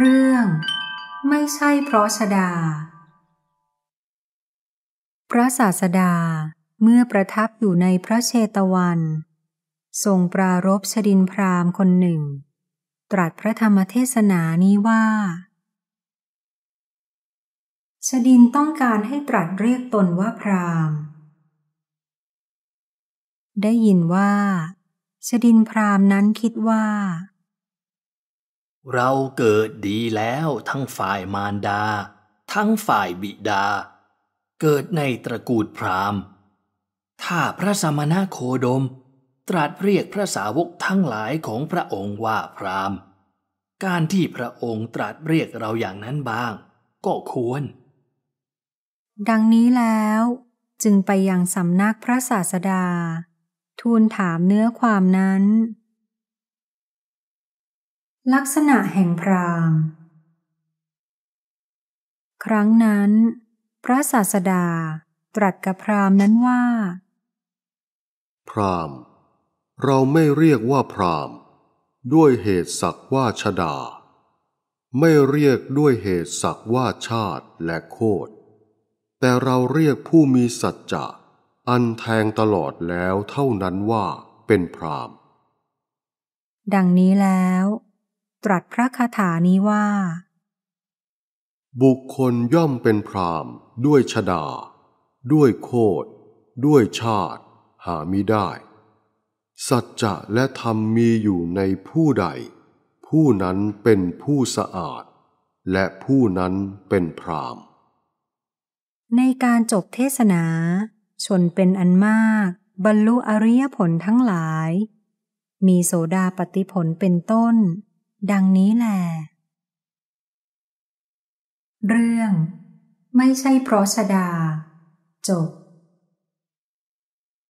เรื่องไม่ใช่เพราะชดา พระศาสดาเมื่อประทับอยู่ในพระเชตวันทรงปรารบชดินพราหมณ์คนหนึ่ง ตรัสพระธรรมเทศนานี้ว่า ชดินต้องการให้ตรัสเรียกตนว่าพราหมณ์ ได้ยินว่า ชดินพราหมณ์นั้นคิดว่าเราเกิดดีแล้วทั้งฝ่ายมารดา ทั้งฝ่ายบิดา เกิดในตระกูลพราหมณ์ ถ้าพระสมณะโคดม ตรัสเรียกพระสาวกทั้งหลายของพระองค์ว่าพราหมณ์ การที่พระองค์ตรัสเรียกเราอย่างนั้นบ้างก็ควร ดังนี้แล้วจึงไปยังสำนักพระศาสดา ทูลถามเนื้อความนั้นลักษณะแห่งพราม ครั้งนั้นพระศาสดาตรัสกับพรามนั้นว่า พราม เราไม่เรียกว่าพรามด้วยเหตุสักว่าชดา ไม่เรียกด้วยเหตุสักว่าชาติและโคตแต่เราเรียกผู้มีสัจจะอันแทงตลอดแล้วเท่านั้นว่าเป็นพรามดังนี้แล้วตรัสพระคาถานี้ว่า บุคคลย่อมเป็นพรามด้วยชดา ด้วยโคดด้วยชาติ หามิได้ สัจจะและธรรมมีอยู่ในผู้ใด ผู้นั้นเป็นผู้สะอาด และผู้นั้นเป็นพรามในการจบเทศนา ชนเป็นอันมาก บรรลุอริยผลทั้งหลาย มีโสดาปฏิผลเป็นต้นดังนี้แหลเรื่องไม่ใช่เพราะสดา จบ